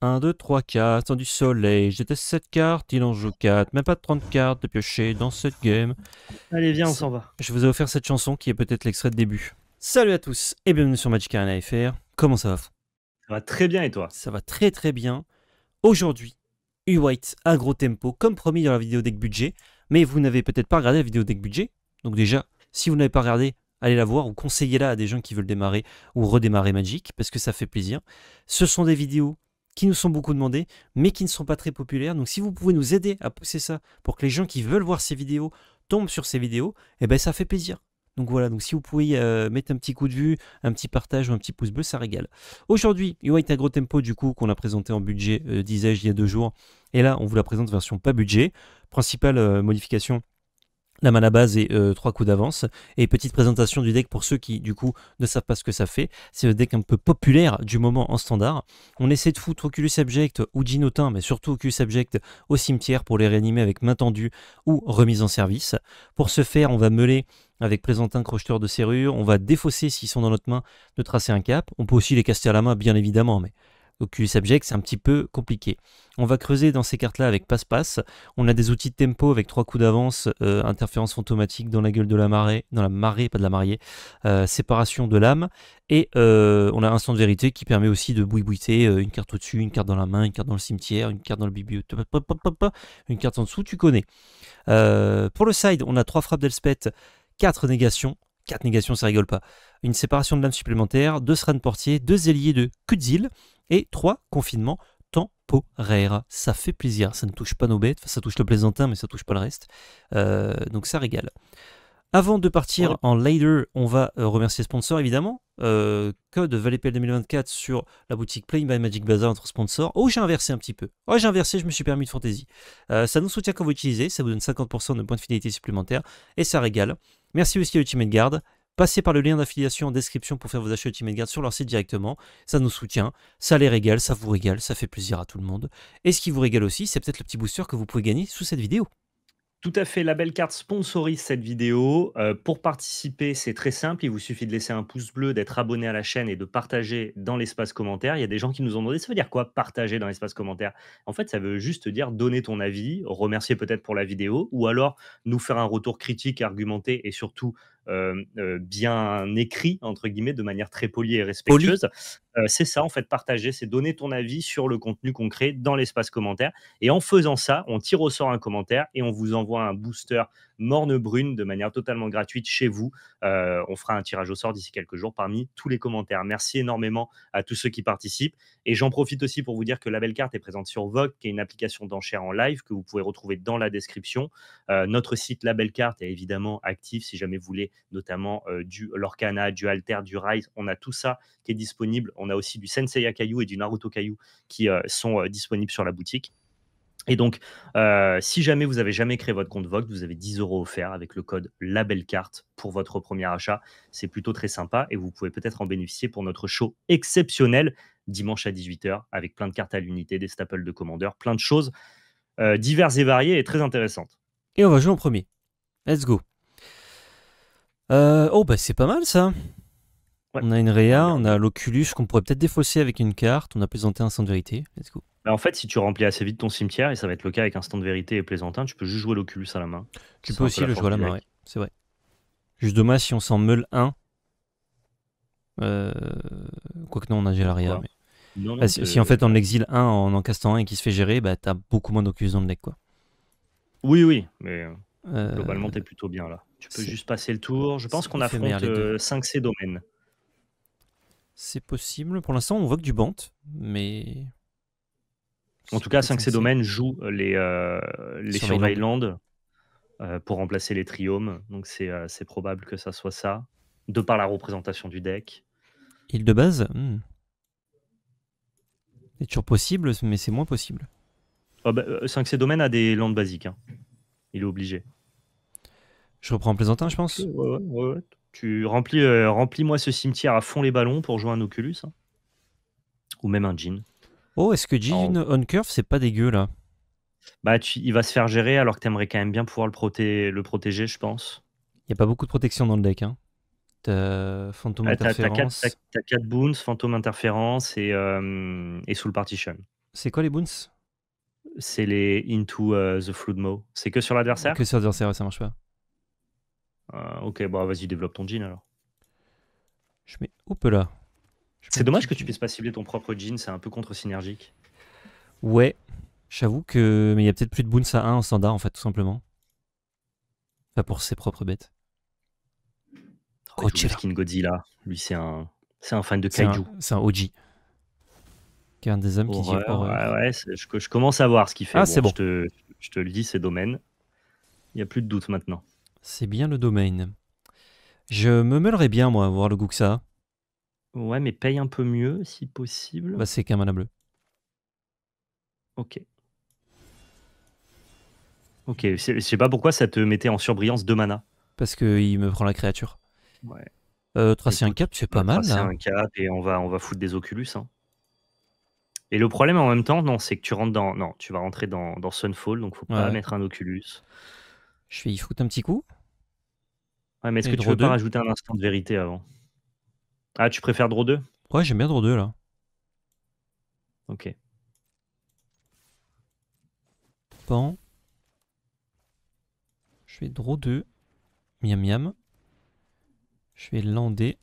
1, 2, 3, 4. Sans du soleil. j'étais déteste cette carte. Il en joue 4. Même pas de 30 cartes de piocher dans cette game. Allez, viens, on s'en va. Je vous ai offert cette chanson qui est peut-être l'extrait de début. Salut à tous et bienvenue sur Magic Arena FR. Comment ça va Ça va très bien et toi Ça va très très bien. Aujourd'hui, U-White à gros tempo, comme promis dans la vidéo deck budget. Mais vous n'avez peut-être pas regardé la vidéo deck budget. Donc déjà, si vous n'avez pas regardé, allez la voir ou conseillez-la à des gens qui veulent démarrer ou redémarrer Magic parce que ça fait plaisir. Ce sont des vidéos qui nous sont beaucoup demandés, mais qui ne sont pas très populaires. Donc si vous pouvez nous aider à pousser ça pour que les gens qui veulent voir ces vidéos tombent sur ces vidéos, eh ben ça fait plaisir. Donc voilà, donc si vous pouvez euh, mettre un petit coup de vue, un petit partage ou un petit pouce bleu, ça régale. Aujourd'hui, un gros Tempo, du coup, qu'on a présenté en budget, euh, disais-je, il y a deux jours. Et là, on vous la présente version pas budget. Principale euh, modification, la à base et euh, trois 3 coups d'avance. Et petite présentation du deck pour ceux qui, du coup, ne savent pas ce que ça fait. C'est le deck un peu populaire du moment en standard. On essaie de foutre Oculus Abject ou Ginotin, mais surtout Oculus Abject au cimetière pour les réanimer avec main tendue ou remise en service. Pour ce faire, on va meuler avec présentin crocheteur de serrure. On va défausser s'ils sont dans notre main de tracer un cap. On peut aussi les caster à la main, bien évidemment, mais au subject, c'est un petit peu compliqué. On va creuser dans ces cartes-là avec passe-passe. On a des outils de tempo avec trois coups d'avance, euh, interférence fantomatique dans la gueule de la marée, dans la marée, pas de la mariée, euh, séparation de l'âme. Et euh, on a un instant de vérité qui permet aussi de bouibouiter une carte au-dessus, une carte dans la main, une carte dans le cimetière, une carte dans le bibliothèque, une carte en dessous, tu connais. pour le side, on a trois frappes d'Elspeth, quatre négations. 4 négations, ça rigole pas. Une séparation de l'âme supplémentaire, 2 de portier, 2 ailiers de Kudzil, et trois, confinement temporaire. Ça fait plaisir, ça ne touche pas nos bêtes, ça touche le plaisantin, mais ça touche pas le reste. Euh, donc ça régale. Avant de partir en later, on va euh, remercier les sponsors évidemment. Euh, code ValetPL 2024 sur la boutique Play by Magic Bazaar, entre sponsor. Oh, j'ai inversé un petit peu. Oh, j'ai inversé, je me suis permis de fantaisie. Euh, ça nous soutient quand vous utilisez, ça vous donne 50% de points de fidélité supplémentaires et ça régale. Merci aussi à Ultimate Guard Passez par le lien d'affiliation en description pour faire vos achats Ultimate Guard sur leur site directement. Ça nous soutient, ça les régale, ça vous régale, ça fait plaisir à tout le monde. Et ce qui vous régale aussi, c'est peut-être le petit booster que vous pouvez gagner sous cette vidéo. Tout à fait, la belle carte sponsorise cette vidéo. Euh, pour participer, c'est très simple. Il vous suffit de laisser un pouce bleu, d'être abonné à la chaîne et de partager dans l'espace commentaire. Il y a des gens qui nous ont demandé, ça veut dire quoi partager dans l'espace commentaire En fait, ça veut juste dire donner ton avis, remercier peut-être pour la vidéo, ou alors nous faire un retour critique, argumenté et surtout euh, euh, bien écrit, entre guillemets, de manière très polie et respectueuse. Euh, c'est ça, en fait, partager, c'est donner ton avis sur le contenu concret dans l'espace commentaire. Et en faisant ça, on tire au sort un commentaire et on vous envoie un booster Morne Brune de manière totalement gratuite chez vous. Euh, on fera un tirage au sort d'ici quelques jours parmi tous les commentaires. Merci énormément à tous ceux qui participent. Et j'en profite aussi pour vous dire que la belle carte est présente sur Vogue, qui est une application d'enchères en live que vous pouvez retrouver dans la description. Euh, notre site La Belle Carte est évidemment actif si jamais vous voulez, notamment euh, du Lorcana, du Alter, du Rise. On a tout ça qui est disponible. On a aussi du Senseiya Caillou et du Naruto Caillou qui sont disponibles sur la boutique. Et donc, euh, si jamais vous avez jamais créé votre compte Vogue, vous avez 10 euros offerts avec le code carte pour votre premier achat. C'est plutôt très sympa et vous pouvez peut-être en bénéficier pour notre show exceptionnel dimanche à 18h avec plein de cartes à l'unité, des staples de commandeurs, plein de choses euh, diverses et variées et très intéressantes. Et on va jouer en premier. Let's go. Euh, oh, bah c'est pas mal ça. On a une Réa, on a l'Oculus qu'on pourrait peut-être défausser avec une carte, on a plaisanté un Instant de Vérité. Let's bah, en fait, si tu remplis assez vite ton cimetière, et ça va être le cas avec un Instant de Vérité et Plaisantin, tu peux juste jouer l'Oculus à la main. Tu peux aussi le jouer à la main, c'est vrai. Juste dommage si on s'en meule un. Euh, quoique non, on a déjà la si, en fait on l'exile un en en castant un et qui se fait gérer, bah, t'as beaucoup moins d'Oculus dans le deck. Quoi. Oui, oui, mais euh, globalement, t'es plutôt bien là. Tu peux juste passer le tour. Je pense qu'on affronte 5C euh, domaines. C'est possible. Pour l'instant, on voit que du Bant, mais. En tout cas, 5 c domaines joue euh, les, euh, les euh, pour remplacer les Triomes. Donc, euh, c'est probable que ça soit ça, de par la représentation du deck. il de base hmm. C'est toujours possible, mais c'est moins possible. 5C bah, Domain a des landes basiques. Hein. Il est obligé. Je reprends en plaisantin, je pense. Ouais, tu remplis, euh, remplis-moi ce cimetière à fond les ballons pour jouer un Oculus. Hein. Ou même un jean. Oh, est-ce que Jin On Curve, c'est pas dégueu là Bah, il va se faire gérer alors que t'aimerais quand même bien pouvoir le, le protéger, je pense. Il n'y a pas beaucoup de protection dans le deck. Hein. T'as ah, T'as 4 boons, fantôme interférence et, euh, et soul partition. C'est quoi les boons C'est les into euh, the flood mo. C'est que sur l'adversaire Que sur l'adversaire, ça marche pas. Euh, ok, bah vas-y, développe ton jean alors. Je mets. Oups là. C'est dommage que tu puisses pas cibler ton propre jean, c'est un peu contre-synergique. Ouais, j'avoue que. Mais il y a peut-être plus de boons à 1 en standard en fait, tout simplement. Pas enfin, pour ses propres bêtes. Oh, Godzilla, lui c'est un. C'est un fan de kaiju. C'est un, Oji. OG. Qui est un des hommes qui dit horreur. Oh, ouais, euh, ouais je, commence à voir ce qu'il fait. Ah, c'est bon. Je te, je te le dis, c'est domaine. Il n'y a plus de doute maintenant. C'est bien le domaine. Je me mêlerais bien, moi, à avoir le goût que ça Ouais, mais paye un peu mieux, si possible. Bah, c'est qu'un mana bleu. Ok. Ok, je sais pas pourquoi ça te mettait en surbrillance de mana. Parce qu'il me prend la créature. Ouais. Euh, tracer un cap, c'est pas mal. C'est hein. un cap et on va, on va foutre des Oculus. Hein. Et le problème en même temps, non, c'est que tu rentres dans. Non, tu vas rentrer dans, dans Sunfall, donc faut pas mettre un Oculus. Je vais y foutre un petit coup mais est-ce que tu veux pas rajouter un instant de vérité avant Ah, tu préfères Draw 2 Ouais, j'aime bien Draw 2 là. Ok. Bon. Je vais Draw 2. Miam miam. Je vais lander.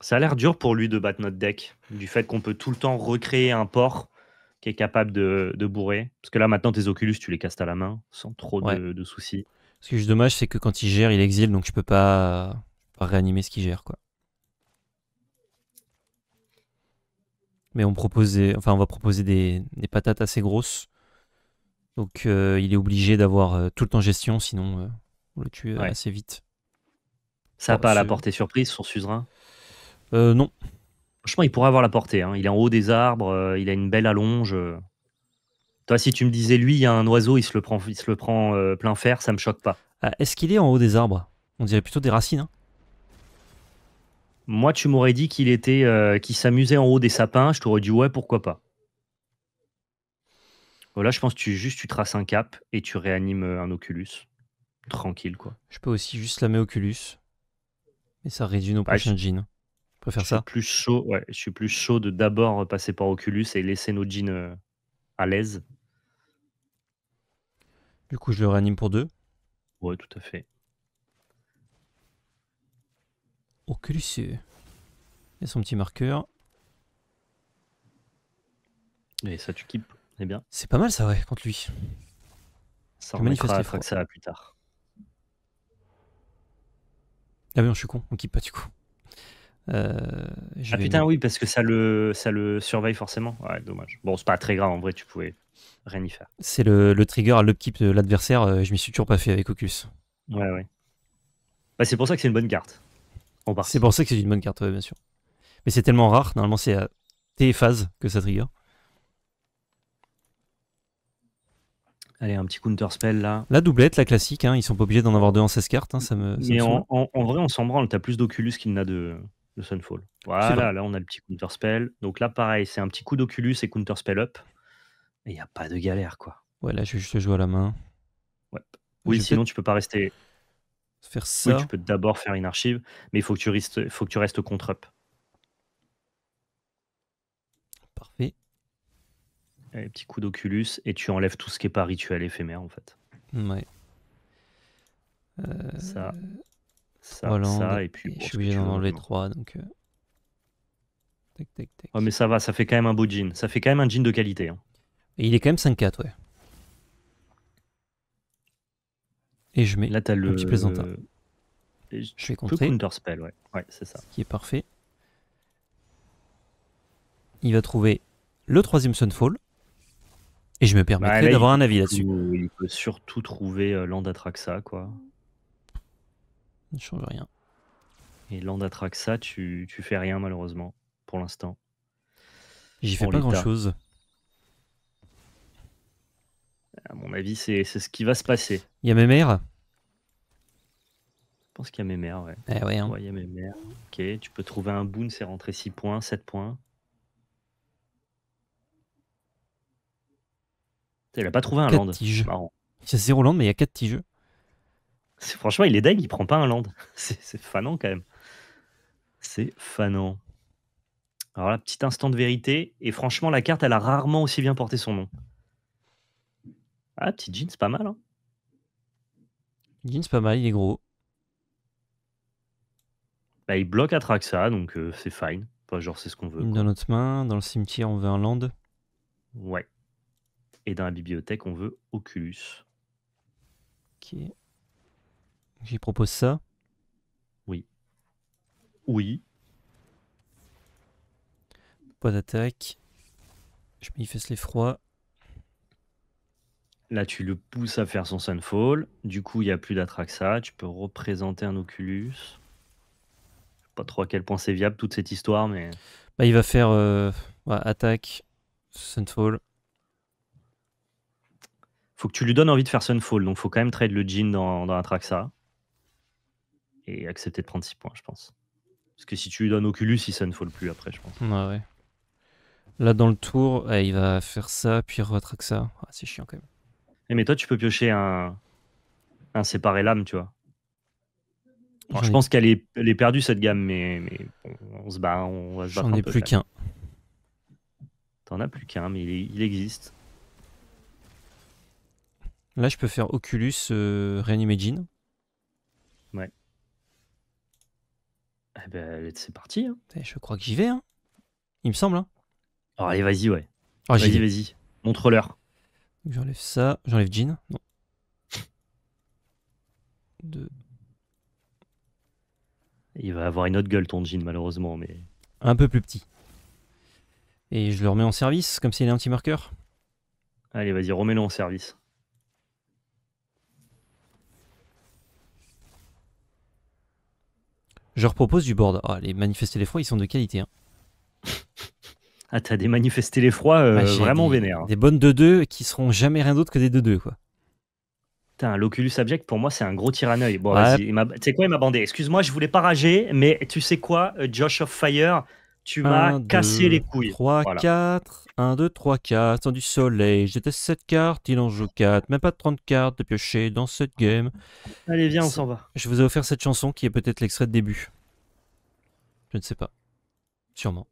Ça a l'air dur pour lui de battre notre deck, du fait qu'on peut tout le temps recréer un port qui est capable de, de, bourrer. Parce que là, maintenant, tes Oculus, tu les castes à la main, sans trop de, soucis. Ce qui est juste dommage, c'est que quand il gère, il exile, donc je peux pas, réanimer ce qu'il gère, quoi. Mais on proposait enfin, on va proposer des, patates assez grosses. Donc euh, il est obligé d'avoir euh, tout le temps gestion, sinon euh, on le tue assez vite. Ça n'a pas la portée surprise, son suzerain Non. Franchement, il pourrait avoir la portée. Hein. Il est en haut des arbres, il a une belle allonge. Toi, si tu me disais, lui, il y a un oiseau, il se le prend, le prend euh, plein fer, ça me choque pas. Ah, est-ce qu'il est en haut des arbres On dirait plutôt des racines. Hein. Moi, tu m'aurais dit qu'il était, euh, s'amusait en haut des sapins. Je t'aurais dit ouais, pourquoi pas. Voilà, je pense que tu, juste tu traces un cap et tu réanimes euh, un Oculus. Tranquille, quoi. Je peux aussi juste mettre Oculus. Et ça réduit nos ah, prochains jeans. préfère ça. plus chaud, je suis plus chaud de d'abord passer par Oculus et laisser nos jeans l'aise. Du coup, je le réanime pour deux. Ouais, tout à fait. Oculus. Euh, il y a son petit marqueur. Et ça, tu kippes. Eh bien. C'est pas mal ça, ouais, contre lui. Ça remettra ça plus tard. Ah mais je suis con, on kippe pas du coup. Euh, ah putain, oui, parce que ça le, ça le surveille forcément. Ouais, dommage. Bon, c'est pas très grave en vrai, tu pouvais rien y faire. C'est le, trigger à l'upkeep de l'adversaire, euh, je m'y suis toujours pas fait avec Oculus Ouais, ouais. Bah, c'est pour ça que c'est une bonne carte. C'est pour ça que c'est une bonne carte, bien sûr. Mais c'est tellement rare, normalement c'est à T phase que ça trigger. Allez, un petit counter spell là. La doublette, la classique, hein, ils sont pas obligés d'en avoir deux en 16 cartes. Hein, ça me, Mais en, en, vrai, on s'en branle, t'as plus d'Oculus qu'il n'a de, le Sunfall. Voilà, là on a le petit counter-spell. Donc là pareil, c'est un petit coup d'Oculus et counter-spell up. Et il n'y a pas de galère quoi. Ouais, là je vais juste jouer à la main. Ouais. Oui, sinon tu peux pas rester. Faire ça. Oui, tu peux d'abord faire une archive, mais il faut que tu restes, faut que tu restes contre up. Parfait. Allez, petit coup d'Oculus et tu enlèves tout ce qui est pas rituel éphémère en fait. Ouais. Euh, ça ça, et puis. je suis obligé d'en enlever trois, donc. Euh, mais ça va, ça fait quand même un beau jean. Ça fait quand même un jean de qualité. Hein. Et il est quand même 5-4, ouais. Et je mets Là, as le... petit plaisantin. je, vais contrer. Counter spell, ouais. Ouais, c'est ça. Ce qui est parfait. Il va trouver le troisième Sunfall. Et je me permettrai bah, d'avoir un avis là-dessus. Il peut surtout trouver euh, l'Andatraxa quoi ne change rien. Et ça, tu, tu fais rien malheureusement, pour l'instant. J'y fais pas grand-chose. À mon avis, c'est ce qui va se passer. Il y a mes mères Je pense qu'il y a mes mères, ouais. Eh hein. ouais, il y a mes mères. Ok, tu peux trouver un boon, c'est rentré 6 points, 7 points. Il a pas trouvé un land. C'est Il 0 land, mais il y a 4 tiges. Franchement, il est dingue, il prend pas un land. C'est fanant quand même. C'est fanant. Alors là, petit instant de vérité. Et franchement, la carte, elle a rarement aussi bien porté son nom. Ah, petit jean, c'est pas mal. Jeans, hein. Jean, c'est pas mal, il est gros. Bah, il bloque Atraxa, donc euh, c'est fine. Pas genre, c'est ce qu'on veut. Dans notre main, dans le cimetière, on veut un land. Ouais. Et dans la bibliothèque, on veut Oculus. Ok. J'y propose ça Oui. Oui. Pas d'attaque. Je manifeste l'effroi. Là, tu le pousses à faire son Sunfall. Du coup, il n'y a plus d'Atraxa. Tu peux représenter un Oculus. Pas trop à quel point c'est viable toute cette histoire, mais. Bah, il va faire euh, attaque, Sunfall. Faut que tu lui donnes envie de faire Sunfall, donc faut quand même trade le Jean dans, dans Atraxa et accepter de prendre 6 points, je pense. Parce que si tu lui donnes Oculus, il ça ne faut le plus après, je pense. Ouais, Là, dans le tour, eh, il va faire ça, puis retraque ça. Ah, c'est chiant quand même. Eh, mais toi, tu peux piocher un, un séparé lame, tu vois. Je pense qu'elle est... perdue cette gamme, mais, on, se bat, on va J'en ai plus qu'un. T'en as plus qu'un, mais il, existe. Là, je peux faire Oculus euh, Eh ben, c'est parti. Hein. Eh, je crois que j'y vais, hein. il me semble. Hein. allez, vas-y, ouais. Ah, vas-y, vas-y. Montre-leur. J'enlève ça. J'enlève Jean. Non. Il va avoir une autre gueule, ton jean, malheureusement. mais Un peu plus petit. Et je le remets en service, comme s'il est un petit marqueur. Allez, vas-y, remets-le en service. Je leur propose du board. Oh, les manifestés les froids, ils sont de qualité. Hein. ah, t'as des manifestés les froids euh, ah, vraiment vénère. Des bonnes 2-2 qui seront jamais rien d'autre que des 2-2, quoi. un l'Oculus Abject, pour moi, c'est un gros tir à l'œil. Bon, vas-y, tu sais quoi, il m'a bandé. Excuse-moi, je voulais pas rager, mais tu sais quoi, euh, Josh of Fire, tu m'as cassé les couilles. 3, 4, 1, 2, 3, 4, sans du soleil. j'étais cette carte, il en joue 4. Même pas de 30 cartes de piocher dans cette game. Allez, viens, on s'en va. Je vous ai offert cette chanson qui est peut-être l'extrait de début. Je ne sais pas. Sûrement.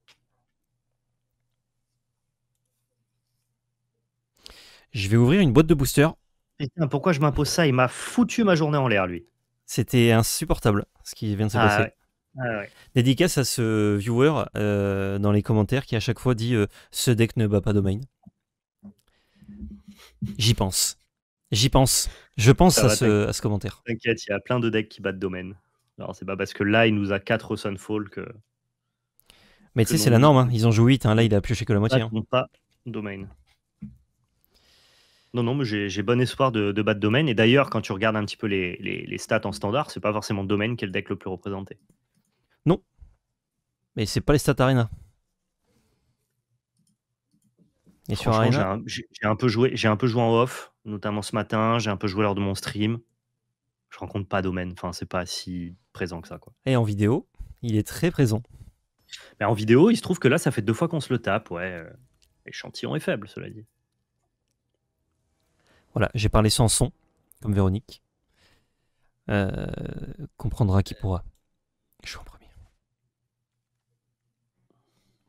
Je vais ouvrir une boîte de booster. Putain, pourquoi je m'impose ça Il m'a foutu ma journée en l'air, lui. C'était insupportable ce qui vient de se ah passer. Ouais. Ah Dédicace à ce viewer euh, dans les commentaires qui à chaque fois dit euh, ce deck ne bat pas domaine. J'y pense. J'y pense. Je pense à, ce, commentaire. T'inquiète, il y a plein de decks qui battent domaine. Alors c'est pas parce que là il nous a 4 Sunfall que. Mais tu sais, c'est la norme. Hein. Ils ont joué 8. Hein. Là, il a pioché que la moitié. Hein. Pas domaine. Non, non, mais j'ai bon espoir de, battre domaine. Et d'ailleurs, quand tu regardes un petit peu les, les stats en standard, c'est pas forcément domaine qui est le deck le plus représenté. Mais c'est pas les stats Arena. Et J'ai un, peu joué, un peu joué en off, notamment ce matin. J'ai un peu joué lors de mon stream. Je rencontre pas Domaine. Enfin, c'est pas si présent que ça, quoi. Et en vidéo, il est très présent. Mais en vidéo, il se trouve que là, ça fait deux fois qu'on se le tape. Ouais, euh, l'échantillon est faible, cela dit. Voilà, j'ai parlé sans son, comme Véronique. Euh, comprendra qui pourra. Je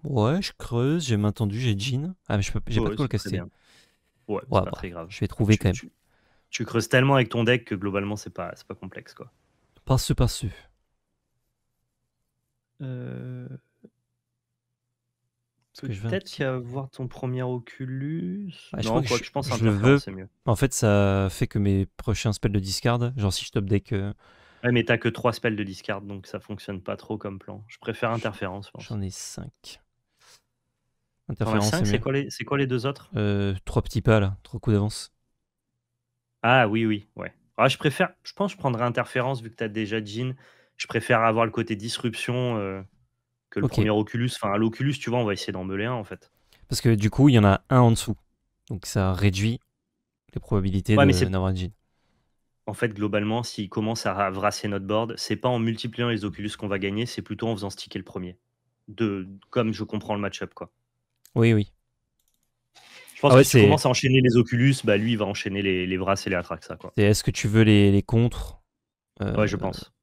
Ouais, je creuse, j'ai main j'ai jean. Ah, mais je j'ai pas de le casser. Ouais, c'est pas bah, très grave. Je vais trouver quand même. Tu, creuses tellement avec ton deck que globalement, c'est pas, c'est pas complexe, quoi. Euh, que par Euh... Peut-être qu'il y a voir ton premier Oculus. Ah, je non, crois que je, je, pense veux... c'est mieux. En fait, ça fait que mes prochains spells de discard, genre si je top deck. Euh, ouais, mais t'as que 3 spells de discard, donc ça fonctionne pas trop comme plan. Je préfère interférence. J'en ai 5 c'est quoi, les... deux autres euh, Trois petits pas, là. Trois coups d'avance. Ah, oui, oui. Ouais. Ah, je préfère. Je pense que je prendrais Interférence, vu que tu as déjà Jean. Je préfère avoir le côté disruption euh, que le premier Oculus. Enfin, l'Oculus, tu vois, on va essayer d'en un, en fait. Parce que du coup, il y en a un en dessous. Donc ça réduit les probabilités ouais, d'avoir Jean en fait, globalement, s'il commence à vrasser notre board, c'est pas en multipliant les Oculus qu'on va gagner, c'est plutôt en faisant sticker le premier. De, comme je comprends le match-up, quoi. Oui, oui. Je pense ah que si tu commences à enchaîner les Oculus, bah lui, il va enchaîner les, bras et les Atraxa. Quoi. est-ce que tu veux les, contres euh, Ouais, je pense.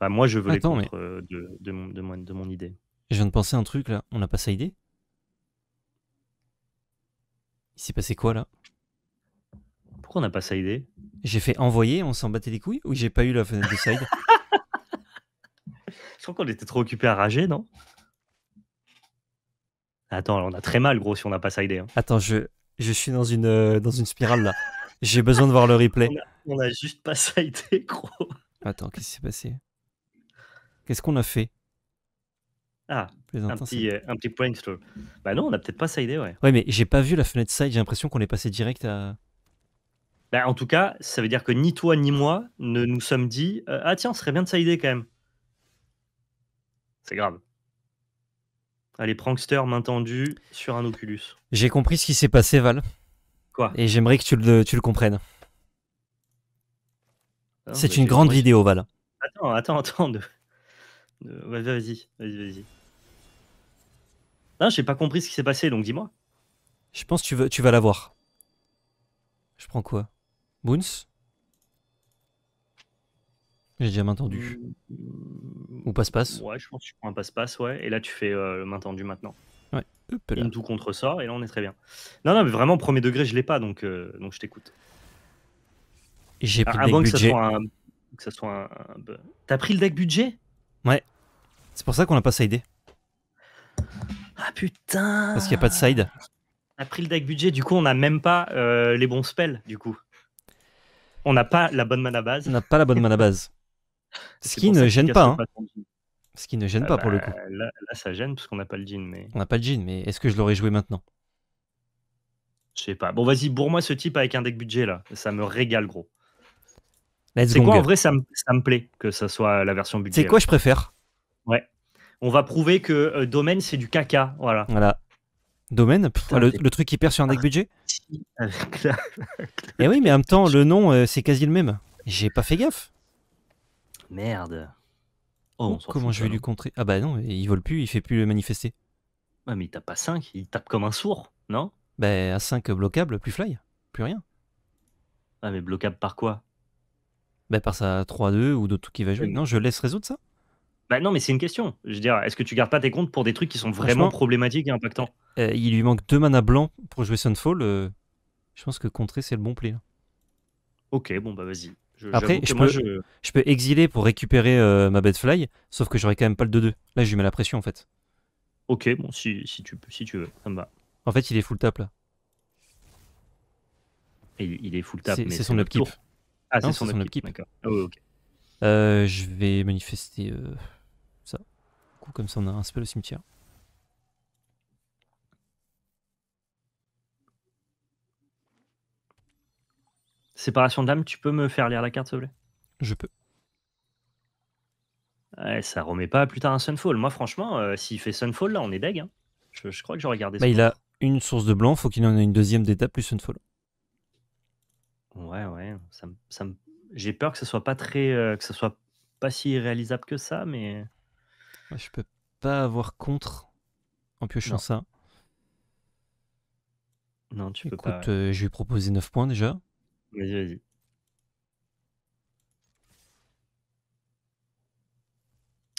Bah, moi, je veux les contres euh, de, de, mon, de, idée. Je viens de penser un truc là. On n'a pas ça idée Il s'est passé quoi là Pourquoi on n'a pas ça idée J'ai fait envoyer, on s'en battait les couilles Ou j'ai pas eu la fenêtre de side Je crois qu'on était trop occupé à rager, non Attends, on a très mal, gros, si on n'a pas ça idée. Hein. Attends, je, je suis dans une, euh, dans une spirale là. J'ai besoin de voir le replay. On a, juste pas idée, gros. Attends, qu'est-ce qui s'est passé Qu'est-ce qu'on a fait Ah, un petit, euh, un petit brainstorm. Bah non, on a peut-être pas idée, ouais. Ouais, mais j'ai pas vu la fenêtre side, j'ai l'impression qu'on est passé direct à. Bah, en tout cas, ça veut dire que ni toi ni moi ne nous sommes dit euh, Ah tiens, ce serait bien de idée quand même. C'est grave. Allez, ah, prankster, main tendue sur un Oculus. J'ai compris ce qui s'est passé, Val. Quoi Et j'aimerais que tu le, tu le comprennes. Ah, bah, C'est une grande vidéo, Val. Attends, attends, attends. Vas-y, vas-y, vas-y. Non, j'ai pas compris ce qui s'est passé, donc dis-moi. Je pense que tu, veux, tu vas la voir. Je prends quoi Boons j'ai déjà main tendue. Mm. Ou passe-passe. Ouais, je pense que tu prends un passe-passe, ouais. Et là, tu fais euh, main tendue maintenant. Ouais. Une tout contre sort et là, on est très bien. Non, non, mais vraiment, premier degré, je l'ai pas, donc, euh, donc je t'écoute. J'ai pris le deck budget. Que ça soit un. T'as pris le deck budget Ouais. C'est pour ça qu'on a pas sidé. Ah putain Parce qu'il n'y a pas de side. T'as pris le deck budget, du coup, on n'a même pas euh, les bons spells, du coup. On n'a pas la bonne mana base. On n'a pas la bonne mana base. Ce qui ne gêne pas. Hein. Ce qui ne gêne pas pour le euh, coup. Bah, là, ça gêne parce qu'on n'a pas le jean. Mais... On n'a pas le jean, mais est-ce que je l'aurais joué maintenant Je sais pas. Bon, vas-y, bourre-moi ce type avec un deck budget là. Ça me régale, gros. C'est quoi en vrai ça me, plaît que ça soit la version budget. C'est quoi je préfère Ouais. On va prouver que euh, domaine c'est du caca, voilà. Voilà. Domaine, le, truc qui perd sur un deck ah, budget Et eh oui, mais en même temps, le nom, euh, c'est quasi le même. J'ai pas fait gaffe. Merde. Oh, comment je vais lui contrer Ah bah non, il vole plus, il fait plus le manifester. Ah mais il tape à 5, il tape comme un sourd, non Bah à 5 bloquable, plus fly, plus rien. Ah mais bloquable par quoi Bah par sa 3-2 ou d'autres trucs qui va jouer. Non, je laisse résoudre ça Bah non mais c'est une question. Je veux dire, est-ce que tu gardes pas tes comptes pour des trucs qui sont vraiment problématiques et impactants euh, euh, Il lui manque deux mana blancs pour jouer Sunfall. Euh, je pense que contrer c'est le bon play. Ok, bon bah vas-y. Après, je peux, je... peux exiler pour récupérer euh, ma bedfly, sauf que j'aurais quand même pas le 2-2. Là, je lui mets la pression en fait. Ok, bon, si, si, tu, si tu veux, ça me va. En fait, il est full tap là. Il, est full tap. C'est son upkeep. Ah, c'est son, upkeep. D'accord. Ah euh, je vais manifester euh, ça. coup, comme ça, on a un spell au cimetière. Séparation de l'âme, tu peux me faire lire la carte, s'il te plaît Je peux. Ouais, ça remet pas plus tard un Sunfall. Moi, franchement, euh, s'il fait Sunfall, là, on est deg. Hein. Je, crois que j'aurais gardé bah, ça Il a une source de blanc, faut qu'il en ait une deuxième d'étape plus Sunfall. Ouais, ouais. Ça, ça J'ai peur que ce soit pas très. Euh, que ce soit pas si réalisable que ça, mais. je peux pas avoir contre en piochant ça. Non, tu peux pas. Ouais. Euh, je vais 9 points déjà. Vas-y, vas-y.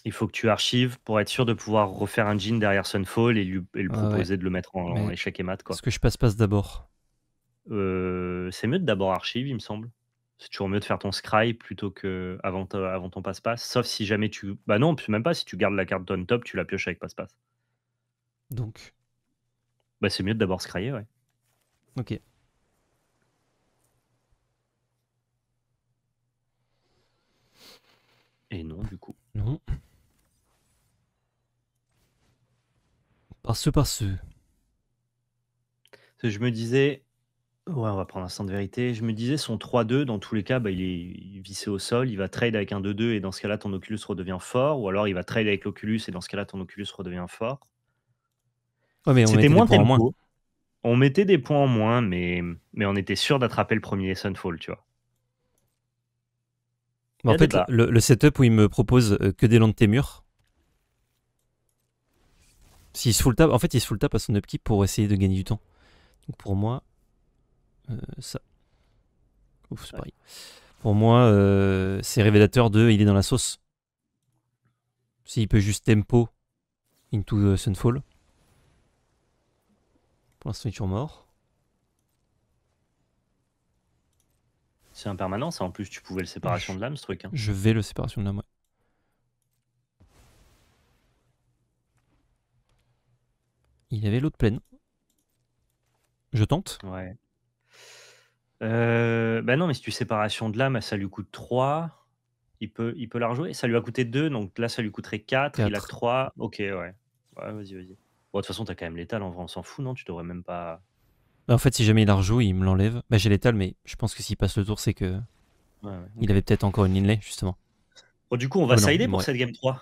Il faut que tu archives pour être sûr de pouvoir refaire un jean derrière Sunfall et, lui, ah proposer de le mettre en, échec et mat. Est-ce que je passe passe d'abord euh, C'est mieux de d'abord archive, il me semble. C'est toujours mieux de faire ton scry plutôt que avant, ton passe-passe. Sauf si jamais tu. Bah non, même pas. Si tu gardes la carte Don top, tu la pioches avec passe-passe. Donc. Bah c'est mieux de d'abord scryer, ouais. Ok. Et non, du coup. Non. Parce, parce. Je me disais, ouais, on va prendre un instant de vérité. Je me disais, son 3-2, dans tous les cas, bah, il est vissé au sol. Il va trade avec un 2-2 et dans ce cas-là, ton Oculus redevient fort. Ou alors il va trade avec l'Oculus et dans ce cas-là, ton Oculus redevient fort. Ouais, mais C'était moins, moins On mettait des points en moins, mais, mais on était sûr d'attraper le premier Sunfall, tu vois en fait, le, setup où il me propose euh, que des de murs. S'il se full tap, en fait, il se full tap à son upkeep pour essayer de gagner du temps. Donc pour moi, euh, ça. c'est pareil. Pour moi, euh, c'est révélateur de il est dans la sauce. S'il peut juste tempo into Sunfall. Pour l'instant, il est toujours mort. C'est un permanent, ça en plus, tu pouvais le séparation de l'âme, ce truc. Hein. Je vais le séparation de l'âme, ouais. Il avait l'autre pleine. Je tente Ouais. Euh, bah non, mais si tu séparation de l'âme, ça lui coûte 3. Il peut, il peut la rejouer. Ça lui a coûté 2, donc là, ça lui coûterait 4. Il a 3. Ok, ouais. Ouais, vas-y, vas-y. Bon, de toute façon, t'as quand même l'étal, en vrai, on s'en fout, non Tu devrais même pas. Bah, en fait, si jamais il la rejoue, il me l'enlève. Bah, j'ai l'étal, mais je pense que s'il passe le tour, c'est que. Il avait peut-être encore une inlay, justement. du coup, on va oh pour cette game 3.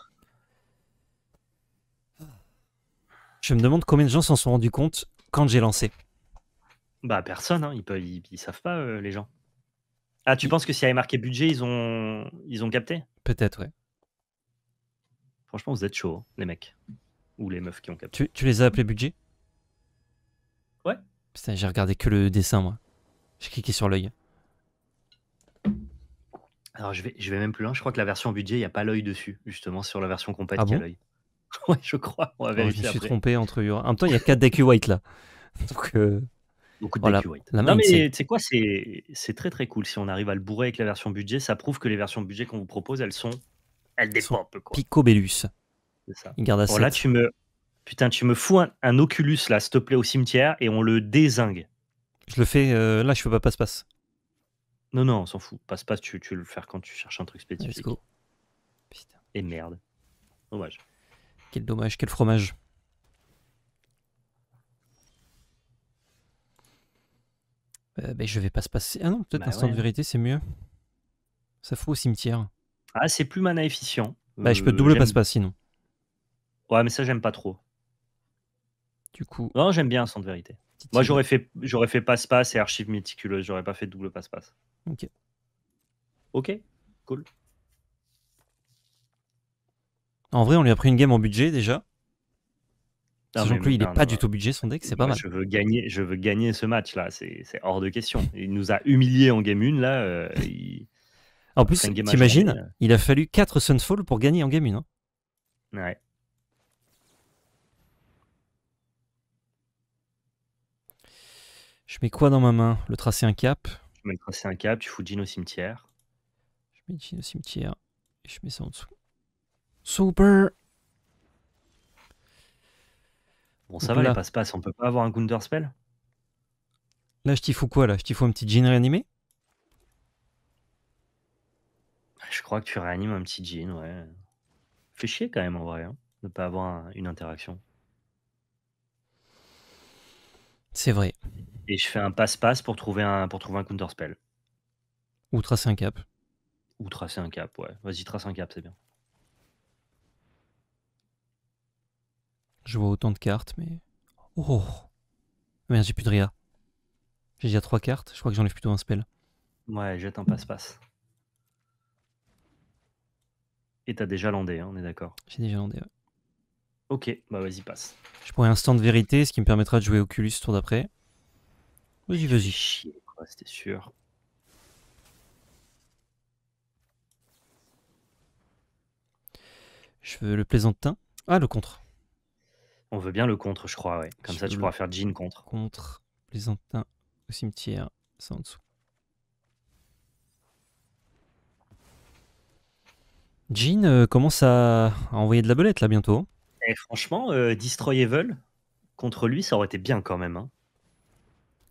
Je me demande combien de gens s'en sont rendus compte quand j'ai lancé. Bah, personne, hein. ils, peuvent, savent pas, euh, les gens. Ah, tu penses que s'il y avait marqué budget, ils ont, capté Peut-être, ouais. Franchement, vous êtes chauds, hein, les mecs. Ou les meufs qui ont capté. tu les as appelés budget j'ai regardé que le dessin, moi. J'ai cliqué sur l'œil. Alors, je vais, je vais même plus loin. Je crois que la version budget, il n'y a pas l'œil dessus, justement, sur la version complète ah y a l'œil. ouais, je crois. On va vérifier je me suis trompé entre. En même temps, il y a 4 DQ White là. Donc. Euh, Beaucoup de voilà. White. non, mais tu sais quoi, c'est très très cool. Si on arrive à le bourrer avec la version budget, ça prouve que les versions budget qu'on vous propose, elles sont. Elles peu quoi. Picobellus. C'est ça. Il garde à là, tu me, Putain, tu me fous un, Oculus là, s'il te plaît, au cimetière et on le désingue. Je le fais euh, là, je veux pas passe-passe. Non, non, on s'en fout. Passe-passe, tu, tu le faire quand tu cherches un truc spécifique. Putain. Et merde. Dommage. Quel dommage, quel fromage. mais euh, ben, je vais pas se passer. Ah non, peut-être un bah instant de vérité, c'est mieux. Ça fout au cimetière. Ah, c'est plus mana efficient. Bah, je peux euh, double passe-passe sinon. Ouais, mais ça, j'aime pas trop. Du coup. Non, j'aime bien son de Vérité. Moi, j'aurais fait, j'aurais fait passe-passe et archive méticuleuse. J'aurais pas fait double passe-passe. Ok. Ok, cool. En vrai, on lui a pris une game en budget déjà. Sachant que lui, il est pas du tout budget son deck, c'est pas mal. Je veux gagner, je veux gagner ce match là, c'est hors de question. Il nous a humiliés en game 1 là. Euh, en plus, t'imagines, euh. il a fallu 4 Sunfall pour gagner en game 1. Hein. Ouais. Je mets quoi dans ma main Le tracer un cap Je mets le tracer un cap, tu fous Jean au cimetière. Je mets Jean au cimetière et je mets ça en dessous. Super Bon, ça va, les passe-passe, on peut pas avoir un Gunderspell Là, je t'y fous quoi là Je t'y fous un petit Jean réanimé Je crois que tu réanimes un petit Jean, ouais. Fait chier quand même en vrai, hein, de pas avoir une interaction. C'est vrai. Et je fais un passe-passe pour trouver un, pour trouver un counterspell. Ou tracer un cap. Ou tracer un cap, ouais. Vas-y, trace un cap, c'est bien. Je vois autant de cartes, mais. Oh ah, Merde, j'ai plus de Ria. J'ai déjà trois cartes, je crois que j'enlève plutôt un spell. Ouais, jette un passe-passe. Et t'as déjà landé, hein, on est d'accord. J'ai déjà landé, ouais. Ok, bah vas-y, passe. Je pourrais instant de vérité, ce qui me permettra de jouer Oculus tour d'après vas vas-y. Chier, c'était sûr. Je veux le plaisantin. Ah, le contre. On veut bien le contre, je crois, ouais. Comme ça, tu pourras faire jean contre. Contre, plaisantin au cimetière. C'est en dessous. Jean euh, commence à... envoyer de la belette là bientôt. Et eh, franchement, euh, Destroy Evil, contre lui, ça aurait été bien quand même. Hein.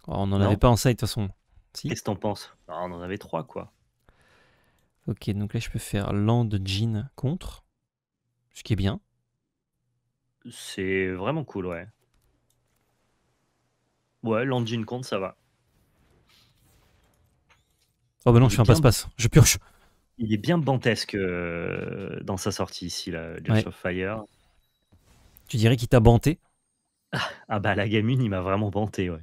Oh, on n'en avait pas en side de toute façon. Qu'est-ce que t'en penses ah, On en avait trois, quoi. Ok, donc là, je peux faire land Jean contre, ce qui est bien. C'est vraiment cool, ouais. Ouais, land Jean contre, ça va. Oh bah non, je fais un passe-passe, je pioche. Il est bien bantesque euh, dans sa sortie ici, là, du Fire. Tu dirais qu'il t'a banté ah, ah bah la gamine, il m'a vraiment banté, ouais.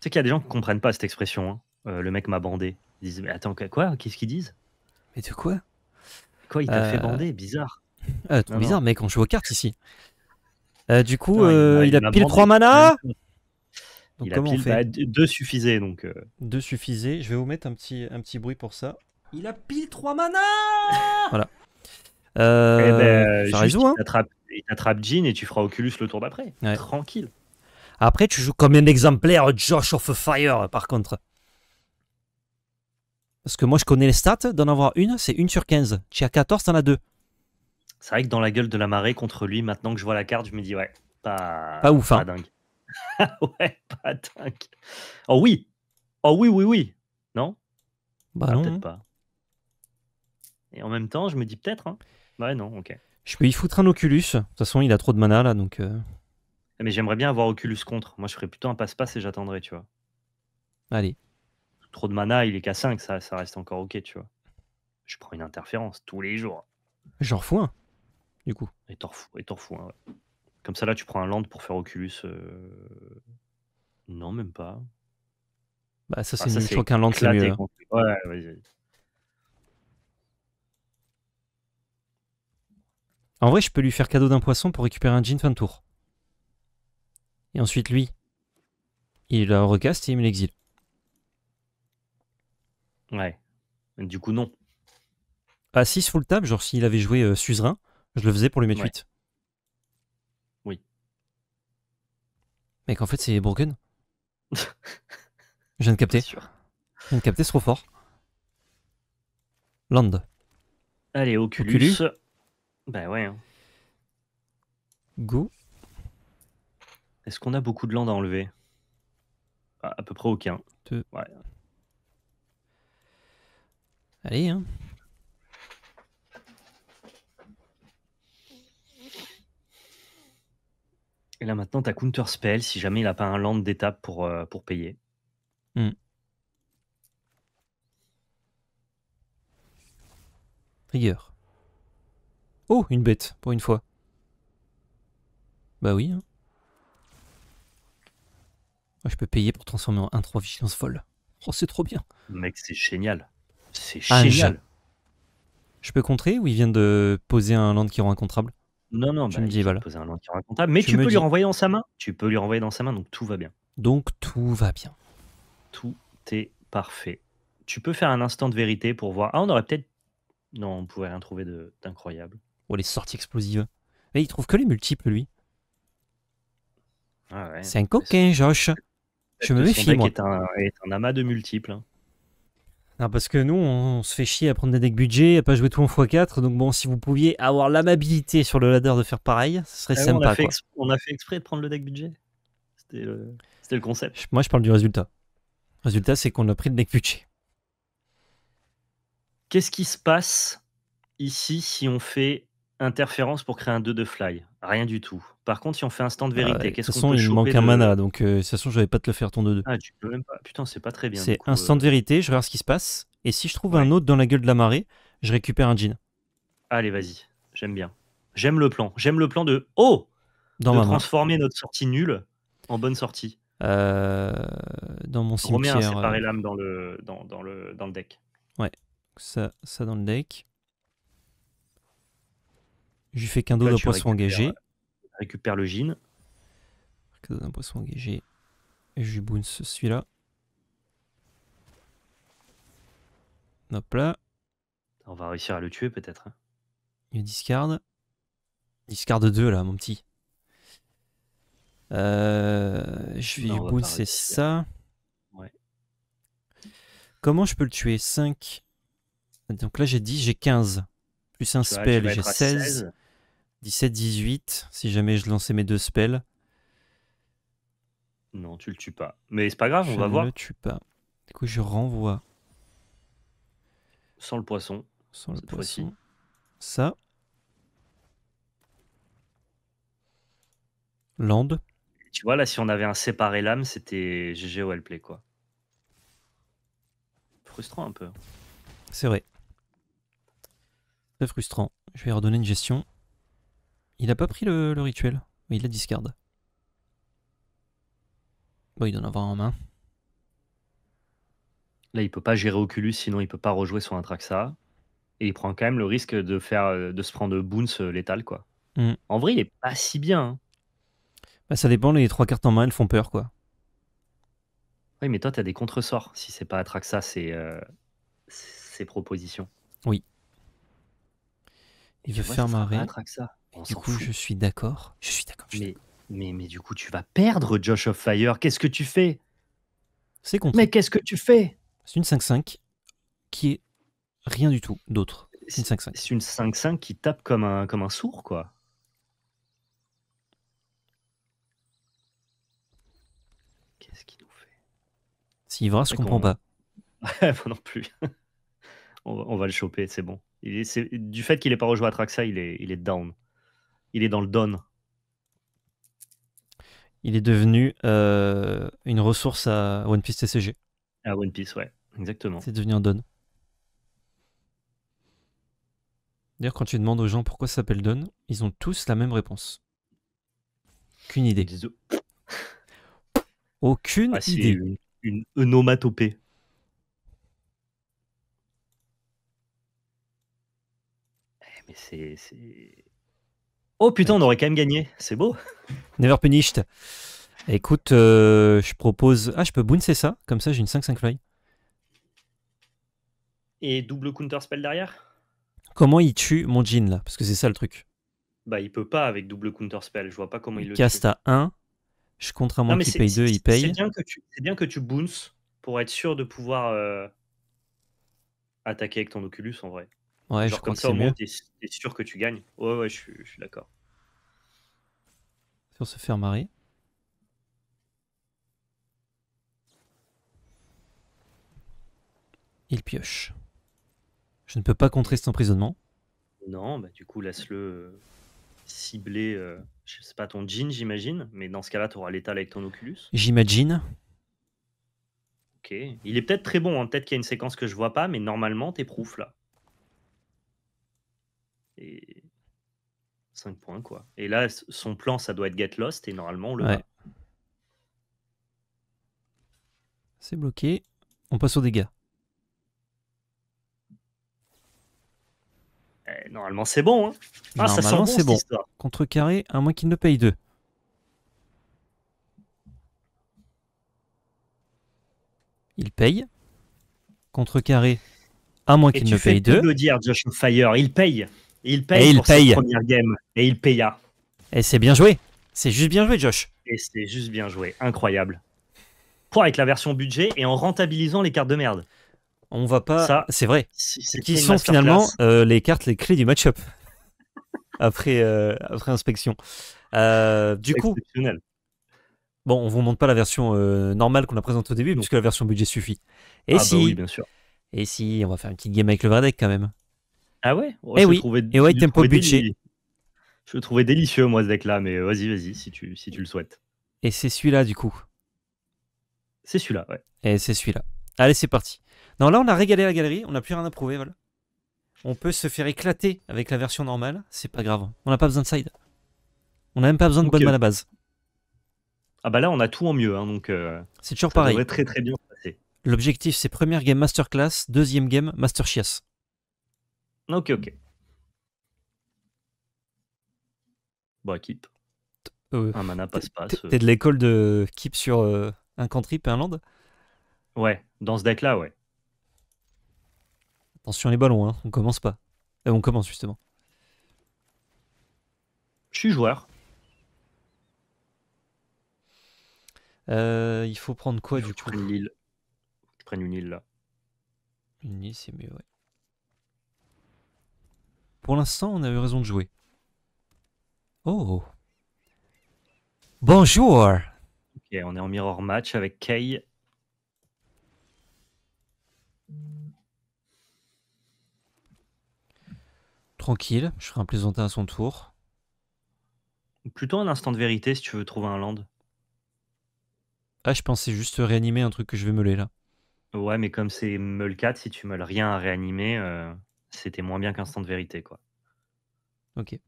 Tu sais qu'il y a des gens qui comprennent pas cette expression. Hein. Euh, le mec m'a bandé. Ils disent Mais attends, quoi Qu'est-ce qu'ils disent Mais de quoi Quoi, il t'a fait euh, bander Bizarre. Euh, bizarre, mec, on joue aux cartes ici. du coup, il, a pile 3 mana. il a pile, bah, Deux suffisaient donc. Deux suffisaient. Je vais vous mettre un petit, un petit bruit pour ça. Il a pile 3 mana Voilà. Eh ben, il, hein. attrape Jean et tu feras Oculus le tour d'après. Tranquille. Après, tu joues comme un exemplaire Josh of Fire, par contre. Parce que moi, je connais les stats. D'en avoir une, c'est une sur 15. Tu à 14, t'en as deux. C'est vrai que dans la gueule de la marée contre lui, maintenant que je vois la carte, je me dis, ouais, pas, ouf. Hein. Pas dingue. ouais, pas dingue. Oh oui Oh oui, oui, oui Non Bah ah, non. Peut-être hein. pas. Et en même temps, je me dis peut-être. Hein. Ouais, non, ok. Je peux y foutre un Oculus. De toute façon, il a trop de mana là, donc. Euh, eh, mais j'aimerais bien avoir Oculus contre. Moi, je ferais plutôt un passe-passe et j'attendrai, tu vois. Allez. Trop de mana, il est qu'à 5, ça, reste encore ok, tu vois. Je prends une interférence tous les jours. J'en refous un, du coup. Et t'en refous, Comme ça, là, tu prends un land pour faire Oculus. Euh, non, même pas. Bah, ça, c'est une qu'un land, c'est mieux. Hein. Ouais, vas-y. En vrai, je peux lui faire cadeau d'un poisson pour récupérer un jean fin de tour. Et ensuite, lui, il la recaste et il me l'exile. Ouais. Du coup, non. À 6 full table, genre s'il avait joué euh, suzerain, je le faisais pour lui mettre 8. Oui. Mec, en fait, c'est broken. je viens de capter. Je viens de capter, c'est trop fort. Land. Allez, Oculus. Oculus. Bah ouais. Hein. Go. Est-ce qu'on a beaucoup de landes à enlever ah, À peu près aucun. Allez, hein. Et là maintenant, t'as Counter Spell si jamais il n'a pas un land d'étape pour, euh, pour payer. Hmm. Oh, une bête, pour une fois. Bah oui. Hein. Ah, je peux payer pour transformer en 1-3 vigilance folle. Oh, c'est trop bien. Mec, c'est génial. C'est génial. Je... peux contrer ou il vient de poser un land qui rend incontrable Non, non, Tu bah, me dis, voilà. poser un land qui rend incontrable. Mais tu peux lui renvoyer dans sa main. Tu peux lui renvoyer dans sa main, donc tout va bien. Donc tout va bien. Tout est parfait. Tu peux faire un instant de vérité pour voir. Ah, on aurait peut-être. Non, on pouvait rien trouver d'incroyable. Oh, les sorties explosives. Mais il trouve que les multiples, lui. Ah c'est un coquin, Josh. Je me méfie, moi. Est un, est un amas de multiples. Hein. Non, parce que nous, on, se fait chier à prendre des decks budget, à pas jouer tout en x4. Donc bon, si vous pouviez avoir l'amabilité sur le ladder de faire pareil, ce serait ah sympa. On a, fait exprès de prendre le deck budget. C'était le, le, concept. Moi, je parle du résultat. Le résultat, c'est qu'on a pris le deck budget. Qu'est-ce qui se passe ici si on fait interférence pour créer un 2 de fly Rien du tout. Par contre, si on fait instant bah, de vérité, qu'est-ce qu'on peut De toute façon, il manque un mana, donc euh, de toute façon, je vais pas te le faire ton 2-2. Ah, tu peux même pas. Putain, c'est pas très bien. C'est instant stand de euh. vérité, je regarde ce qui se passe, et si je trouve un autre dans la gueule de la marée, je récupère un jean. Allez, vas-y, j'aime bien. J'aime le plan. J'aime le plan de oh de transformer notre sortie nulle en bonne sortie. Euh, dans mon cimetière. Remets un séparé l'âme dans le, dans, le, dans le deck. Ouais, ça, ça dans le deck. Je lui fais qu'un dos de poisson engagé récupère le jean Je d'un poisson engagé. celui-là. Hop là. On va réussir à le tuer peut-être. Hein. Il discarde Discard 2 là, mon petit. Euh, je vais boule, c'est ça. Ouais. Comment je peux le tuer 5. Donc là j'ai 10, j'ai 15. Plus un spell, j'ai 16. 17-18, si jamais je lançais mes deux spells. Non, tu le tues pas. Mais c'est pas grave, on va voir. Je le tue pas. Du coup, je renvoie. Sans le poisson. Sans le poisson. Ça. Land. Tu vois, là, si on avait un séparé l'âme, c'était GG ou play, quoi. Frustrant un peu. C'est vrai. Très frustrant. Je vais redonner une gestion. Il n'a pas pris le, rituel, mais il la discarde. Bon, il doit en avoir en main. Là, il peut pas gérer Oculus, sinon il peut pas rejouer son Atraxa. Et il prend quand même le risque de, faire, euh, de se prendre de Boons euh, létal, quoi. Mm. En vrai, il est pas si bien. Hein. Bah, ça dépend, les trois cartes en main, elles font peur, quoi. Oui, mais toi, tu as des contresorts. Si c'est pas Atraxa, c'est ses euh, propositions. Oui. Il veut faire marrer. Atraxa du coup, je suis d'accord. Je suis d'accord. Mais, mais, mais, du coup, tu vas perdre Josh of Fire. Qu'est-ce que tu fais C'est con. Mais qu'est-ce que tu fais C'est une 5-5 qui est rien du tout d'autre. C'est une 5-5. qui tape comme un, comme un sourd, quoi. Qu'est-ce qu'il nous fait S'ivra, je comprends pas. non plus. on, va, le choper, c'est bon. du fait qu'il n'ait pas rejoué à Traxa, il il est down il est dans le don. Il est devenu euh, une ressource à One Piece TCG. À One Piece, ouais, exactement. C'est devenu un don. D'ailleurs, quand tu demandes aux gens pourquoi ça s'appelle don, ils ont tous la même réponse. Aucune idée. Ah, Aucune idée. Une, onomatopée. Eh, mais c'est Oh putain, on aurait quand même gagné. C'est beau. Never punished. Écoute, euh, je propose. Ah, je peux bouncer ça Comme ça, j'ai une 5-5 fly. Et double counter spell derrière Comment il tue mon jean là Parce que c'est ça le truc. Bah, il peut pas avec double counter spell. Je vois pas comment il, le le Cast à 1. Je compte à mon qui paye 2, il paye. C'est bien que tu, boons pour être sûr de pouvoir euh, attaquer avec ton Oculus en vrai. Ouais, Genre je comme ça, au moins, t'es sûr que tu gagnes. Ouais, ouais, je, suis d'accord. Sur se faire marrer. Il pioche. Je ne peux pas contrer cet emprisonnement. Non, bah du coup, laisse-le euh, cibler, euh, je sais pas, ton jean, j'imagine. Mais dans ce cas-là, tu auras avec ton Oculus. J'imagine. Ok. Il est peut-être très bon, hein. peut-être qu'il y a une séquence que je vois pas, mais normalement, t'es proof là. 5 points, quoi. Et là, son plan, ça doit être Get Lost, et normalement, on le. C'est bloqué. On passe aux dégâts. Eh, normalement, c'est bon. Hein. ah, ça bon, Contre carré, à moins qu'il ne paye 2. Il paye. Contre carré, à moins qu'il ne paye 2. Tu dire, Josh Fire, il paye. Et il paye pour paye. première game. Et il paya. Et c'est bien joué. C'est juste bien joué, Josh. Et c'est juste bien joué. Incroyable. Pour avec la version budget et en rentabilisant les cartes de merde. On va pas. Ça, c'est vrai. Qui sont finalement euh, les cartes, les clés du match-up. après, euh, après inspection. Euh, du coup. Bon, on vous montre pas la version normale qu'on a présentée au début, puisque la version budget suffit. Et ah bah si. bien sûr. Et si, on va faire une petite game avec le vrai quand même. Ah ouais oh, Eh je oui, trouvais, et ouais, budget. Je le trouvais délicieux, moi, ce deck-là, mais vas-y, vas-y, si tu, si tu le souhaites. Et c'est celui-là, du coup C'est celui-là, ouais. Et c'est celui-là. Allez, c'est parti. Non, là, on a régalé la galerie, on n'a plus rien à prouver, voilà. On peut se faire éclater avec la version normale, c'est pas grave. On n'a pas besoin de side. On n'a même pas besoin de bonne main à base. Ah bah là, on a tout en mieux, hein, donc. Euh, c'est toujours pareil. Devrait très très bien passer. L'objectif, c'est première game masterclass, deuxième game master chiasse. Ok, ok. Bah, quitte. Euh, un mana passe-passe. T'es de l'école de keep sur euh, un country, et un land Ouais, dans ce deck-là, ouais. Attention les ballons, hein, on commence pas. Euh, on commence justement. Je suis joueur. Euh, il faut prendre quoi du coup une île. Je prends une île là. Une île, c'est mieux, ouais. Pour l'instant, on a eu raison de jouer. Oh Bonjour Ok, on est en mirror match avec Kay. Tranquille, je ferai un plaisantin à son tour. Plutôt un instant de vérité si tu veux trouver un land. Ah, je pensais juste réanimer un truc que je vais meuler là. Ouais, mais comme c'est meul 4, si tu meules rien à réanimer, euh, c'était moins bien qu'un qu'Instant de vérité. Quoi. Ok.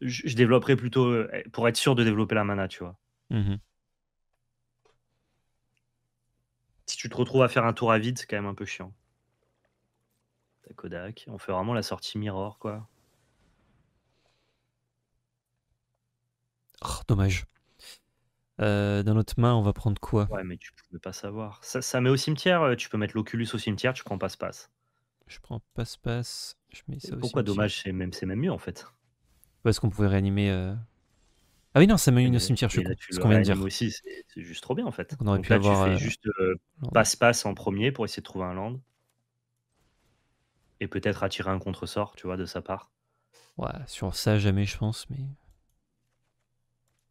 Je, développerais développerai plutôt euh, pour être sûr de développer la mana, tu vois. Mhm. Si tu te retrouves à faire un tour à vide, c'est quand même un peu chiant. T'as Kodak. On fait vraiment la sortie Mirror, quoi. Oh, dommage. Euh, dans notre main, on va prendre quoi Ouais, mais tu pouvais pas savoir. Ça, ça met au cimetière. Euh, tu peux mettre l'Oculus au cimetière, tu prends passe-passe. Je prends passe-passe. Je mets ça aussi. Pourquoi dommage C'est même, c'est même mieux en fait. Parce qu'on pouvait réanimer. Euh, ah oui, non, ça m'a une au cimetière, je ce qu'on vient de dire. aussi, c'est juste trop bien en fait. On aurait pu avoir, euh, juste euh, passe-passe en premier pour essayer de trouver un land. Et peut-être attirer un contre-sort, tu vois, de sa part. Ouais, sur ça, jamais, je pense, mais.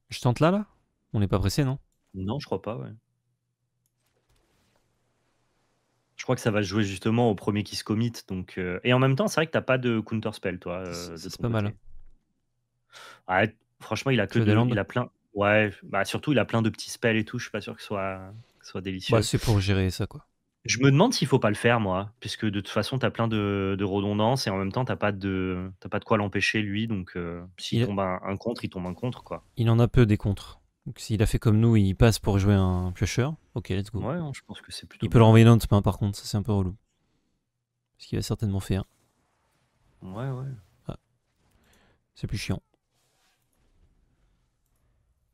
Je tente là, là On n'est pas pressé, non Non, je crois pas, ouais. je crois que ça va jouer justement au premier qui se commit. Donc, euh, Et en même temps, c'est vrai que t'as pas de counter spell, toi. Euh, c'est pas mal. Hein. Ah, franchement, il a que de, il a plein. Ouais, bah surtout il a plein de petits spells et tout. Je suis pas sûr que ce soit, soit délicieux. c'est pour gérer ça, quoi. Je me demande s'il faut pas le faire, moi, puisque de toute façon, tu as plein de, redondances et en même temps, tu pas, de... pas de quoi l'empêcher, lui. Donc, euh, s'il tombe un, un, contre, il tombe un contre, quoi. Il en a peu des contres. Donc s'il a fait comme nous, il passe pour jouer un piocheur. Ok, let's go. Ouais, hein, je pense que c'est plutôt. Il peut le l'envoyer dans main, hein, par contre, ça c'est un peu relou. Ce qu'il va certainement faire. Ouais, ouais. Ah. C'est plus chiant.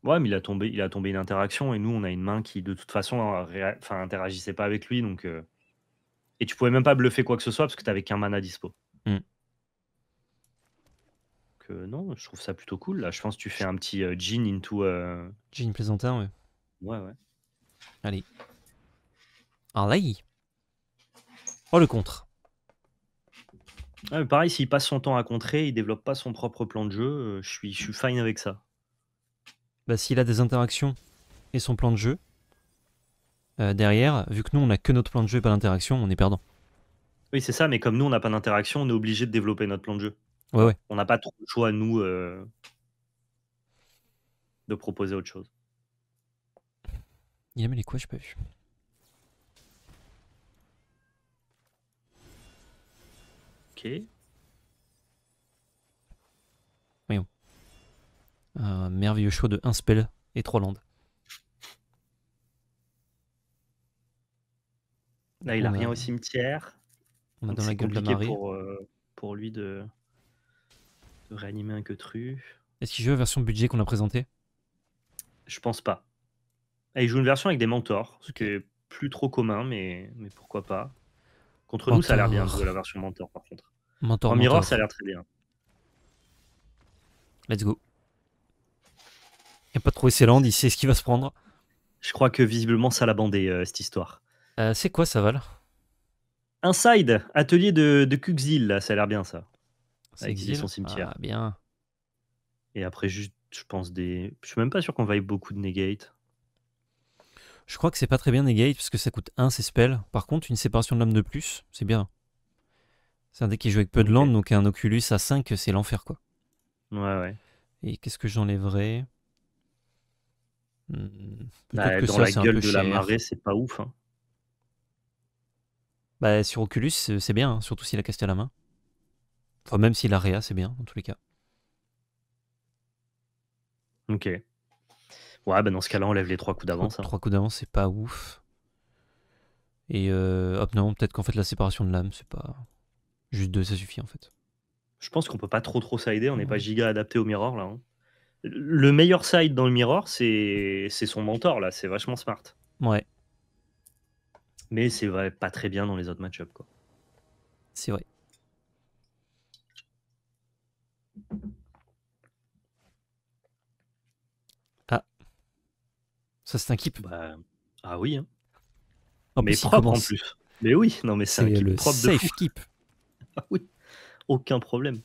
Ouais, mais il a, tombé, il a tombé une interaction et nous, on a une main qui, de toute façon, enfin, interagissait pas avec lui. Donc, euh, Et tu pouvais même pas bluffer quoi que ce soit parce que t'avais qu'un mana dispo. Hmm non, je trouve ça plutôt cool. Là, je pense tu fais un petit euh, Jean into. Euh, jean Plaisantin, ouais. Ouais, ouais. Allez. Allez. Oh, le contre. Ah, pareil, s'il passe son temps à contrer, il développe pas son propre plan de jeu, euh, je suis, je suis fine avec ça. Bah, s'il a des interactions et son plan de jeu, derrière, vu que nous on a que notre plan de jeu et pas d'interaction, on est perdant. Oui, c'est ça, mais comme nous on n'a pas d'interaction, on est obligé de développer notre plan de jeu. Ouais, On n'a pas trop le choix, nous, euh, de proposer autre chose. Il y a les quoi, je pas vu. Ok. Voyons. Un merveilleux choix de 1 spell et 3 landes. Là, il n'a a rien au cimetière. On a dans la gueule de la euh, pour lui de réanimer un queutru. Est-ce qu'il joue la version budget qu'on a présentée Je pense pas. Ah, il joue une version avec des mentors, ce qui est plus trop commun, mais, mais pourquoi pas. Contre nous, ça a l'air bien de la version mentor par contre. Mentor, en miroir mirror, ça a l'air très bien. Let's go. Il n'y a pas trouvé ses landes, il sait ce qu'il va se prendre. Je crois que visiblement ça l'a bandé euh, cette histoire. Euh, c'est quoi ça, Val Inside, atelier de, de Cuxil, ça a l'air bien ça. Ça son cimetière. Ah, bien. Et après, juste, je pense des. Je suis même pas sûr qu'on vaille beaucoup de negate. Je crois que c'est pas très bien negate parce que ça coûte 1 ses spells. Par contre, une séparation de l'âme de plus, c'est bien. C'est un deck qui joue avec peu de land, donc un Oculus à 5, c'est l'enfer quoi. Ouais, ouais. Et qu'est-ce que j'enlèverais hmm, peut-être bah, que Dans la gueule de la marée, c'est pas ouf. Hein. Bah, sur Oculus, c'est bien, hein, surtout s'il a casté à la main. Enfin, même si la réa, c'est bien, en tous les cas. Ok. Ouais, ben dans ce cas-là, on lève les trois coups d'avance. Trois hein. coups d'avance, c'est pas ouf. Et euh, hop, non, peut-être qu'en fait, la séparation de l'âme, c'est pas. Juste deux, ça suffit, en fait. Je pense qu'on peut pas trop trop sider, on n'est pas giga adapté au mirror là. Hein. Le meilleur side dans le mirror, c'est c'est son mentor là, c'est vachement smart. Ouais, Mais c'est vrai, pas très bien dans les autres match quoi. c'est vrai. Ah. Ça, c'est un keep. Bah, ah oui. Hein. mais propre en plus. Mais oui, non, mais c'est un le safe keep. Ah oui, aucun problème.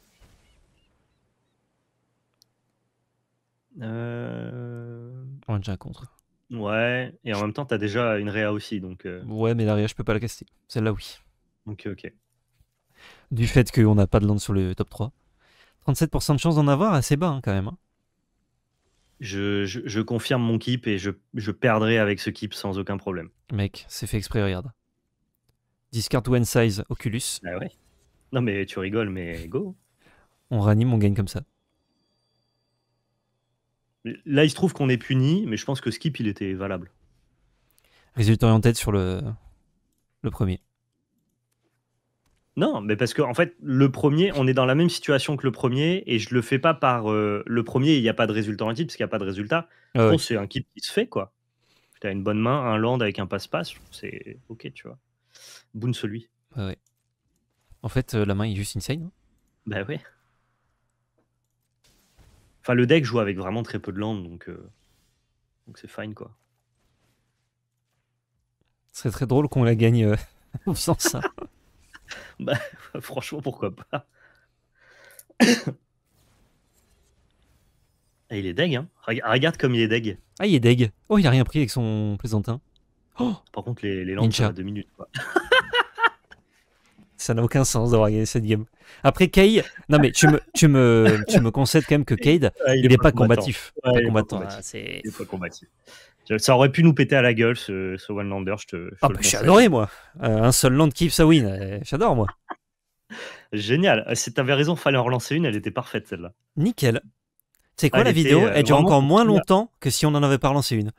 Euh. On a déjà un contre. Ouais, et en même temps, t'as déjà une réa aussi, donc... Euh. Ouais, mais la réa, je peux pas la caster. Celle-là, oui. Ok, ok. Du fait qu'on n'a pas de land sur le top 3. 37% de chance d'en avoir, assez bas hein, quand même. Hein. Je, confirme mon keep et je, perdrai avec ce keep sans aucun problème. Mec, c'est fait exprès, regarde. Discard one size, Oculus. Ah ouais Non mais tu rigoles, mais go. On ranime, on gagne comme ça. Là, il se trouve qu'on est puni, mais je pense que skip, il était valable. Résultat en tête sur le premier. Non, mais parce que en fait, le premier, on est dans la même situation que le premier, et je le fais pas par euh, le premier. Il n'y a pas de résultat en titre parce qu'il n'y a pas de résultat. Ah c'est un kit qui se fait quoi. T'as une bonne main, un land avec un passe-passe, c'est ok, tu vois. Boon celui. ouais. En fait, euh, la main est juste insane. Hein. Bah ouais. Enfin, le deck joue avec vraiment très peu de land, donc euh, donc c'est fine quoi. Ce serait très drôle qu'on la gagne sans ça. Bah, franchement, pourquoi pas ah, il est deg, hein Regarde comme il est deg. Ah, il est deg. Oh, il a rien pris avec son plaisantin. Oh Par contre, les, les lampes, deux minutes, Ça n'a aucun sens d'avoir gagné cette game. Après, kay non mais tu me, tu me, tu me concèdes quand même que Cade, ah, il n'est pas, combatif. pas, combattant. Il n'est pas combatif. Ça aurait pu nous péter à la gueule ce, One Lander. Je te, ah, bah, j'ai adoré moi. Euh, un seul land keeps a win. Eh, j'adore moi. Génial. Euh, si t'avais raison, fallait en relancer une. Elle était parfaite celle-là. Nickel. C'est quoi la vidéo euh, Elle dure encore moins longtemps que si on en avait pas relancé une.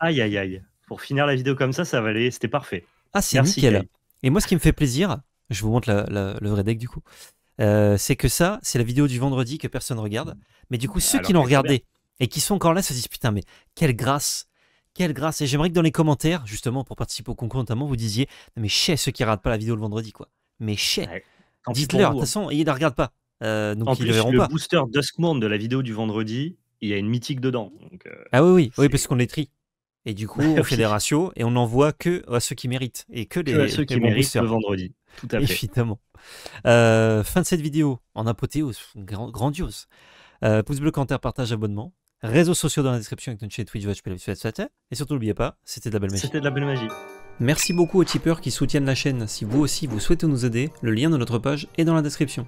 Aïe aïe aïe. Pour finir la vidéo comme ça, ça valait. C'était parfait. Ah c'est nickel. Et moi, ce qui me fait plaisir, je vous montre le vrai deck du coup. c'est que ça, c'est la vidéo du vendredi que personne regarde. Mais du coup, ceux qui l'ont regardé et qui sont encore là se disent putain, mais quelle grâce quelle grâce Et j'aimerais que dans les commentaires, justement, pour participer au concours notamment, vous disiez Mais chais ceux qui regardent pas la vidéo le vendredi, quoi. Mais chais Dites-leur, de toute hein. façon, ils ne la regardent pas. Euh, donc ils le verront le booster Duskmourne de la vidéo du vendredi, il y a une mythique dedans. Euh, ah oui, oui, oui parce qu'on les trie. Et du coup, on fait des ratios et on n'envoie que à ceux qui méritent et que les ceux qui méritent le vendredi. Tout à fait. Évidemment. Euh, fin de cette vidéo en apothéose, grandiose. Euh, pouce bleu, commentaire, partage, abonnement. Réseaux sociaux dans la description avec notre chaîne Twitch, Et surtout, n'oubliez pas, c'était de la belle magie. C'était de la belle magie. Merci beaucoup aux tipeurs qui soutiennent la chaîne. Si vous aussi vous souhaitez nous aider, le lien de notre page est dans la description.